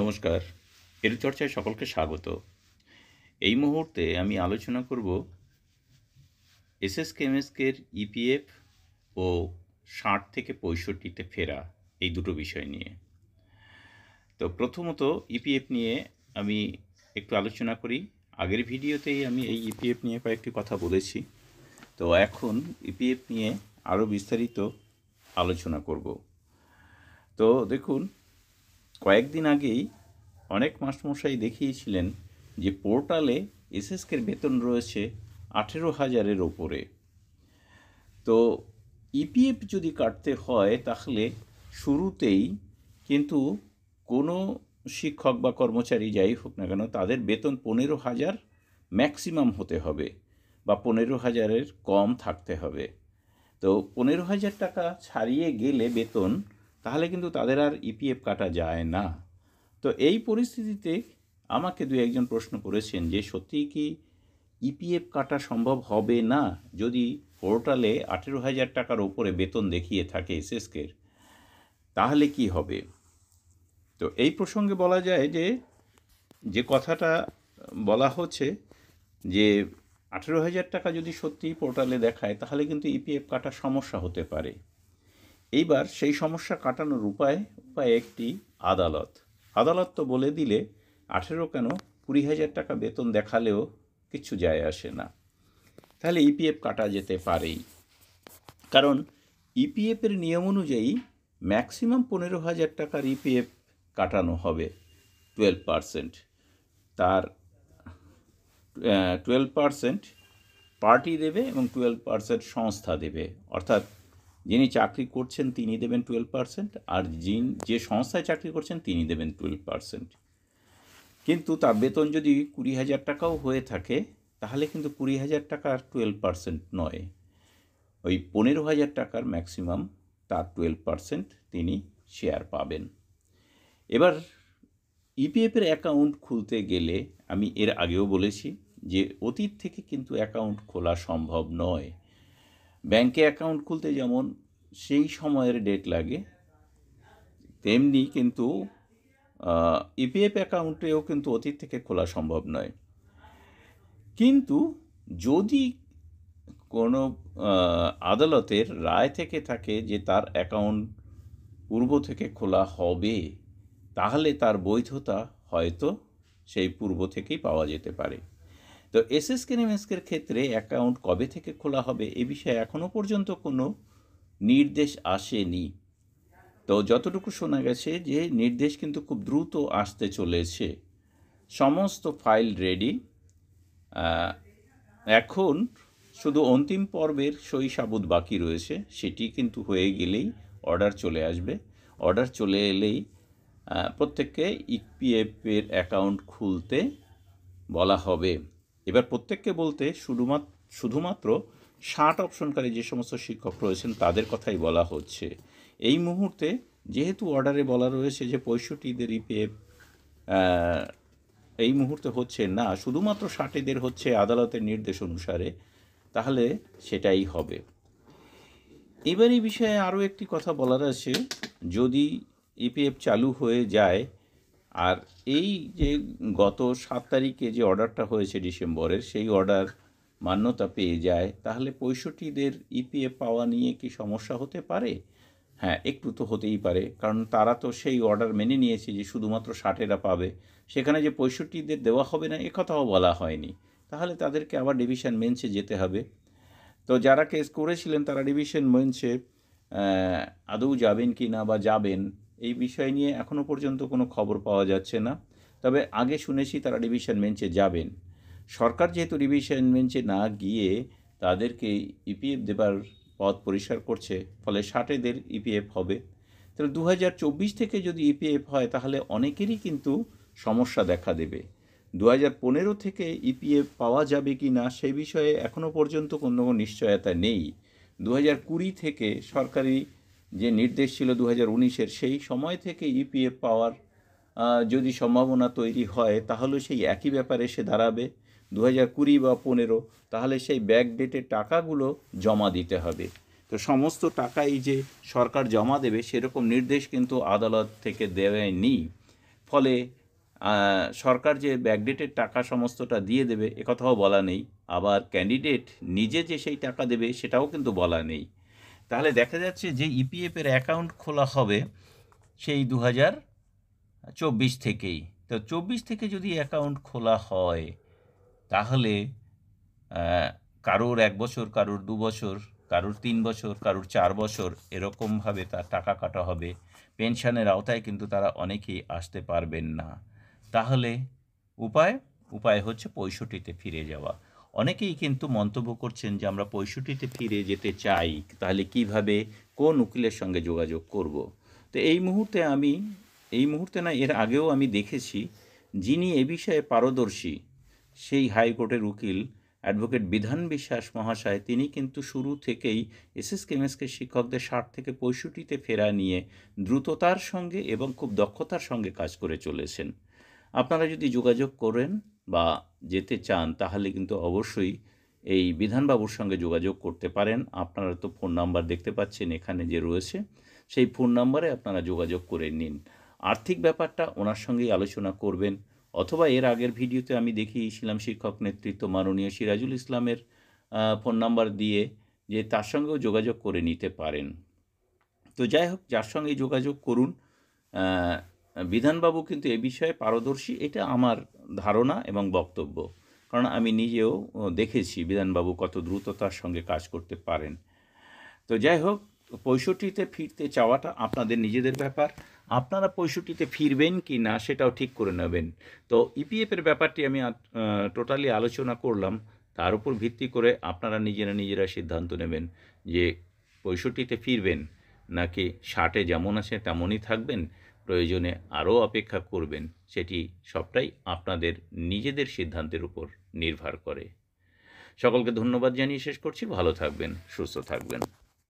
নমস্কার এর চর্চায় সকলকে স্বাগত এই মুহূর্তে আমি আলোচনা করব এসএসকেএমএসকের ইপিএফ ও ষাট থেকে পঁয়ষট্টিতে ফেরা এই দুটো বিষয় নিয়ে তো প্রথমত ইপিএফ নিয়ে আমি একটু আলোচনা করি আগের ভিডিওতেই আমি এই ইপিএফ নিয়ে কয়েকটি কথা বলেছি তো এখন ইপিএফ নিয়ে আরও বিস্তারিত আলোচনা করব তো দেখুন কয়েকদিন আগেই অনেক মাস্টমশাই দেখিয়েছিলেন যে পোর্টালে এসএসকের বেতন রয়েছে আঠেরো হাজারের ওপরে তো ইপিএফ যদি কাটতে হয় তাহলে শুরুতেই কিন্তু কোনো শিক্ষক বা কর্মচারী যাই হোক না কেন তাদের বেতন পনেরো হাজার ম্যাক্সিমাম হতে হবে বা পনেরো হাজারের কম থাকতে হবে তো পনেরো হাজার টাকা ছাড়িয়ে গেলে বেতন তাহলে কিন্তু তাদের আর ইপিএফ e কাটা যায় না তো এই পরিস্থিতিতে আমাকে দু একজন প্রশ্ন করেছেন যে সত্যিই কি ইপিএফ e কাটা সম্ভব হবে না যদি পোর্টালে আঠেরো হাজার টাকার ওপরে বেতন দেখিয়ে থাকে এসএসকের তাহলে কি হবে তো এই প্রসঙ্গে বলা যায় যে যে কথাটা বলা হচ্ছে যে আঠেরো হাজার টাকা যদি সত্যিই পোর্টালে দেখায় তাহলে কিন্তু ইপিএফ e কাটার সমস্যা হতে পারে এইবার সেই সমস্যা কাটানোর উপায় উপায় একটি আদালত আদালত তো বলে দিলে আঠেরো কেন কুড়ি হাজার টাকা বেতন দেখালেও কিছু যায় আসে না তাহলে ইপিএফ e কাটা যেতে পারেই কারণ ইপিএফের e নিয়ম অনুযায়ী ম্যাক্সিমাম পনেরো হাজার টাকার ইপিএফ e কাটানো হবে টুয়েলভ পারসেন্ট তার টুয়েলভ পার্সেন্ট পার্টি দেবে এবং টুয়েলভ পার্সেন্ট সংস্থা দেবে অর্থাৎ যিনি চাকরি করছেন তিনি দেবেন টুয়েলভ পার্সেন্ট আর যিনি যে সংস্থায় চাকরি করছেন তিনি দেবেন টুয়েলভ পার্সেন্ট কিন্তু তার বেতন যদি কুড়ি হাজার টাকাও হয়ে থাকে তাহলে কিন্তু কুড়ি হাজার টাকা টুয়েলভ পার্সেন্ট নয় ওই পনেরো হাজার টাকার ম্যাক্সিমাম তার টুয়েলভ পার্সেন্ট তিনি শেয়ার পাবেন এবার ইপিএফের e অ্যাকাউন্ট খুলতে গেলে আমি এর আগেও বলেছি যে অতীত থেকে কিন্তু অ্যাকাউন্ট খোলা সম্ভব নয় ব্যাংকে অ্যাকাউন্ট খুলতে যেমন সেই সময়ের ডেট লাগে তেমনি কিন্তু ইপিএফ e অ্যাকাউন্টেও কিন্তু অতীত থেকে খোলা সম্ভব নয় কিন্তু যদি কোনো আদালতের রায় থেকে থাকে যে তার অ্যাকাউন্ট পূর্ব থেকে খোলা হবে তাহলে তার বৈধতা হয়তো সেই পূর্ব থেকেই পাওয়া যেতে পারে তো এসএস কেনেমেস্কের ক্ষেত্রে অ্যাকাউন্ট কবে থেকে খোলা হবে এ বিষয়ে এখনও পর্যন্ত কোনো নির্দেশ আসেনি তো যতটুকু শোনা গেছে যে নির্দেশ কিন্তু খুব দ্রুত আসতে চলেছে সমস্ত ফাইল রেডি এখন শুধু অন্তিম পর্বের সই সাবুদ বাকি রয়েছে সেটি কিন্তু হয়ে গেলেই অর্ডার চলে আসবে অর্ডার চলে এলেই প্রত্যেককে ইপিএফের e অ্যাকাউন্ট খুলতে বলা হবে এবার প্রত্যেককে বলতে শুধুমাত্র শুধুমাত্র ষাট অপশনকারী যে সমস্ত শিক্ষক রয়েছেন তাদের কথাই বলা হচ্ছে এই মুহূর্তে যেহেতু অর্ডারে বলা রয়েছে যে পঁয়ষট্টিদের ইপিএফ এই মুহূর্তে হচ্ছে না শুধুমাত্র ষাটেদের হচ্ছে আদালতের নির্দেশ অনুসারে তাহলে সেটাই হবে এবার এই বিষয়ে আরও একটি কথা বলার আছে যদি ইপিএফ চালু হয়ে যায় আর এই যে গত সাত তারিখে যে অর্ডারটা হয়েছে ডিসেম্বরের সেই অর্ডার মান্যতা পেয়ে যায় তাহলে পঁয়ষট্টিদের ইপিএফ পাওয়া নিয়ে কি সমস্যা হতে পারে হ্যাঁ একটু তো হতেই পারে কারণ তারা তো সেই অর্ডার মেনে নিয়েছে যে শুধুমাত্র ষাটেরা পাবে সেখানে যে পঁয়ষট্টিদের দেওয়া হবে না একথাও বলা হয়নি তাহলে তাদেরকে আবার ডিভিশন বেঞ্চে যেতে হবে তো যারা কেস করেছিলেন তারা ডিভিশন বেঞ্চে আদৌ যাবেন কি না বা যাবেন এই বিষয় নিয়ে এখনও পর্যন্ত কোনো খবর পাওয়া যাচ্ছে না তবে আগে শুনেছি তারা ডিভিশন বেঞ্চে যাবেন সরকার যেহেতু ডিভিশন বেঞ্চে না গিয়ে তাদেরকে ইপিএফ e দেবার পথ পরিষ্কার করছে ফলে ষাটেদের ইপিএফ e হবে তাহলে দু থেকে যদি ইপিএফ e হয় তাহলে অনেকেরই কিন্তু সমস্যা দেখা দেবে দু পনেরো থেকে ইপিএফ পাওয়া যাবে কি না সে বিষয়ে এখনও পর্যন্ত কোনো নিশ্চয়তা নেই দু কুড়ি থেকে সরকারি যে নির্দেশ ছিল দু হাজার উনিশের সেই সময় থেকে ইপিএফ পাওয়ার যদি সম্ভাবনা তৈরি হয় তাহলে সেই একই ব্যাপারে সে দাঁড়াবে দু হাজার কুড়ি বা পনেরো তাহলে সেই ব্যাক ডেটে টাকাগুলো জমা দিতে হবে তো সমস্ত টাকাই যে সরকার জমা দেবে সেরকম নির্দেশ কিন্তু আদালত থেকে দেয়নি ফলে সরকার যে ব্যাকডেটের টাকা সমস্তটা দিয়ে দেবে একথাও বলা নেই আবার ক্যান্ডিডেট নিজে যে সেই টাকা দেবে সেটাও কিন্তু বলা নেই তাহলে দেখা যাচ্ছে যে ইপিএফের e অ্যাকাউন্ট খোলা হবে সেই দু হাজার চব্বিশ থেকেই তো চব্বিশ থেকে যদি অ্যাকাউন্ট খোলা হয় তাহলে কারোর এক বছর কারোর দু বছর কারোর তিন বছর কারোর চার বছর এরকমভাবে তার টাকা কাটা হবে পেনশনের আওতায় কিন্তু তারা অনেকেই আসতে পারবেন না তাহলে উপায় উপায় হচ্ছে পঁয়ষট্টিতে ফিরে যাওয়া অনেকেই কিন্তু মন্তব্য করছেন যে আমরা পঁয়ষট্টিতে ফিরে যেতে চাই তাহলে কিভাবে কোন উকিলের সঙ্গে যোগাযোগ করব। তো এই মুহূর্তে আমি এই মুহূর্তে না এর আগেও আমি দেখেছি যিনি এ বিষয়ে পারদর্শী সেই হাইকোর্টের উকিল অ্যাডভোকেট বিধান বিশ্বাস মহাশয় তিনি কিন্তু শুরু থেকেই এসএস কেমএসকে শিক্ষকদের ষাট থেকে পঁয়ষট্টিতে ফেরা নিয়ে দ্রুততার সঙ্গে এবং খুব দক্ষতার সঙ্গে কাজ করে চলেছেন আপনারা যদি যোগাযোগ করেন বা যেতে চান তাহলে কিন্তু অবশ্যই এই বিধানবাবুর সঙ্গে যোগাযোগ করতে পারেন আপনারা তো ফোন নাম্বার দেখতে পাচ্ছেন এখানে যে রয়েছে সেই ফোন নাম্বারে আপনারা যোগাযোগ করে নিন আর্থিক ব্যাপারটা ওনার সঙ্গেই আলোচনা করবেন অথবা এর আগের ভিডিওতে আমি দেখিয়েছিলাম শিক্ষক নেতৃত্ব মাননীয় সিরাজুল ইসলামের ফোন নাম্বার দিয়ে যে তার সঙ্গেও যোগাযোগ করে নিতে পারেন তো যাই হোক যার সঙ্গে যোগাযোগ করুন বিধানবাবু কিন্তু এ বিষয়ে পারদর্শী এটা আমার ধারণা এবং বক্তব্য কারণ আমি নিজেও দেখেছি বিধানবাবু কত দ্রুততার সঙ্গে কাজ করতে পারেন তো যাই হোক পঁয়ষট্টিতে ফিরতে চাওয়াটা আপনাদের নিজেদের ব্যাপার আপনারা পঁয়ষট্টিতে ফিরবেন কি না সেটাও ঠিক করে নেবেন তো ইপিএফের ব্যাপারটি আমি টোটালি আলোচনা করলাম তার উপর ভিত্তি করে আপনারা নিজেরা নিজেরা সিদ্ধান্ত নেবেন যে পঁয়ষট্টিতে ফিরবেন নাকি ষাটে যেমন আছে তেমনই থাকবেন প্রয়োজনে আরও অপেক্ষা করবেন সেটি সবটাই আপনাদের নিজেদের সিদ্ধান্তের উপর নির্ভর করে সকলকে ধন্যবাদ জানিয়ে শেষ করছি ভালো থাকবেন সুস্থ থাকবেন